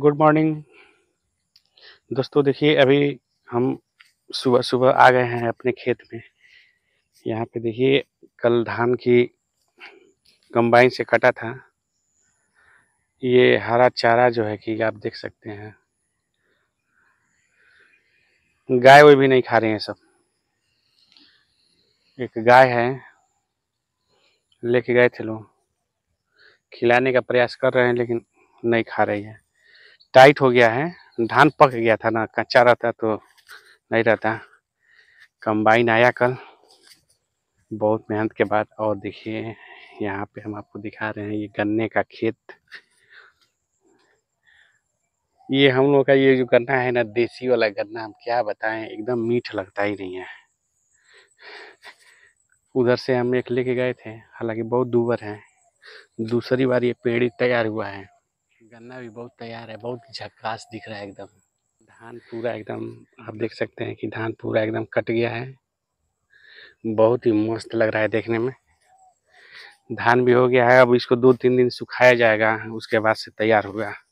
good morning दोस्तों देखिए अभी हम सुबह सुबह आ गए हैं अपने खेत में यहाँ पे देखिए कल धान की कंबाइन से कटा था ये हरा चारा जो है कि आप देख सकते हैं गाय वो भी नहीं खा रही हैं सब एक गाय है लेके गए थे लोग खिलाने का प्रयास कर रहे हैं लेकिन नहीं खा रही है टाइट हो गया है धान पक गया था ना कच्चा रहता तो नहीं रहता कंबाइन आया कल बहुत मेहनत के बाद और देखिए यहाँ पे हम आपको दिखा रहे हैं ये गन्ने का खेत ये हम लोग का ये जो गन्ना है ना देसी वाला गन्ना हम क्या बताएं एकदम मीठ लगता ही नहीं है उधर से हम एक लेके गए थे हालांकि बहुत दूबर है दूसरी बार ये पेड़ तैयार हुआ है गन्ना भी बहुत तैयार है बहुत झक्कास दिख रहा है एकदम धान पूरा एकदम आप देख सकते हैं कि धान पूरा एकदम कट गया है बहुत ही मस्त लग रहा है देखने में धान भी हो गया है अब इसको दो तीन दिन सुखाया जाएगा उसके बाद से तैयार होगा